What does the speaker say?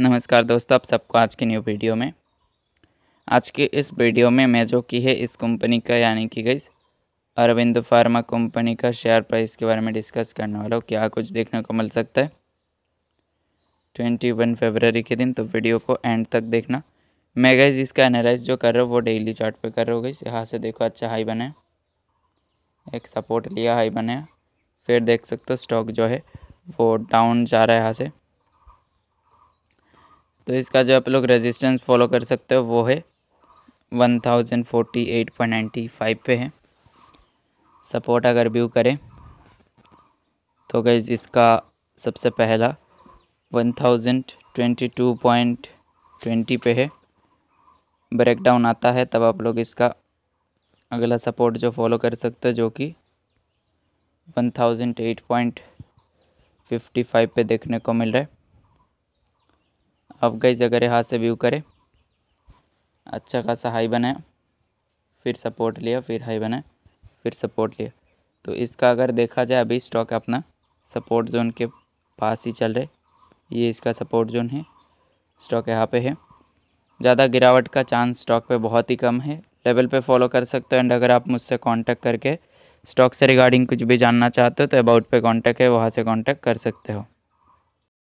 नमस्कार दोस्तों आप सबको आज की न्यू वीडियो में आज के इस वीडियो में मैं जो की है इस कंपनी का यानी कि गई अरविंद फार्मा कंपनी का शेयर प्राइस के बारे में डिस्कस करने वाला हूँ क्या कुछ देखने को मिल सकता है ट्वेंटी वन फेबररी के दिन तो वीडियो को एंड तक देखना मैं गई इसका एनालाइज जो कर रहा हूँ वो डेली चार्ट पे कर रहा हूँ गई यहाँ से देखो अच्छा हाई बनाया एक सपोर्ट लिया हाई बनाया फिर देख सकते हो स्टॉक जो है वो डाउन जा रहा है यहाँ से तो इसका जो आप लोग रेजिस्टेंस फॉलो कर सकते हो वो है one thousand forty eight point ninety five पे है सपोर्ट अगर व्यू करें तो गैज इसका सबसे पहला one thousand twenty two point twenty पे है ब्रेकडाउन आता है तब आप लोग इसका अगला सपोर्ट जो फॉलो कर सकते हो जो कि one thousand eight point fifty five पे देखने को मिल रहा है अब गई अगर हाथ से व्यू करें अच्छा खासा हाई बनाए फिर सपोर्ट लिया फिर हाई बनाए फिर सपोर्ट लिया तो इसका अगर देखा जाए अभी स्टॉक अपना सपोर्ट जोन के पास ही चल रहे ये इसका सपोर्ट जोन है स्टॉक यहाँ पे है ज़्यादा गिरावट का चांस स्टॉक पे बहुत ही कम है लेवल पे फॉलो कर सकते हो एंड अगर आप मुझसे कांटेक्ट करके स्टॉक से रिगार्डिंग कुछ भी जानना चाहते हो तो अबाउट पे कांटेक्ट है वहाँ से कांटेक्ट कर सकते हो